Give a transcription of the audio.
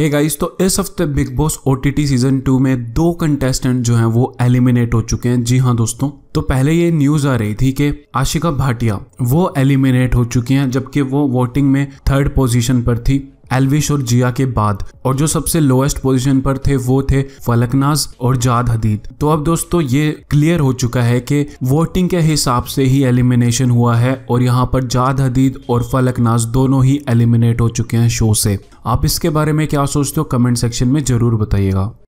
हे hey guys तो इस हफ्ते Bigg Boss O season two में दो कंटेस्टेंट जो हैं वो एलिमिनेट हो चुके हैं जी हाँ दोस्तों तो पहले ये न्यूज आ रही थी कि आशिका भाटिया वो एलिमिनेट हो चुकी हैं जबकि वो वोटिंग में थर्ड पोजीशन पर थी एलविश और जिया के बाद और जो सबसे लोएस्ट पोजीशन पर थे वो थे फलकनाज और जाद हदीद तो अब दोस्तों ये क्लियर हो चुका है कि वोटिंग के हिसाब से ही एलिमिनेशन हुआ है और यहाँ पर जाद हदीद और फलकनाज दोनों ही एलिमिनेट हो चुके हैं शो से आप इसके बारे में क्या सोचते हो कमेंट सेक्शन में जरूर बताइएगा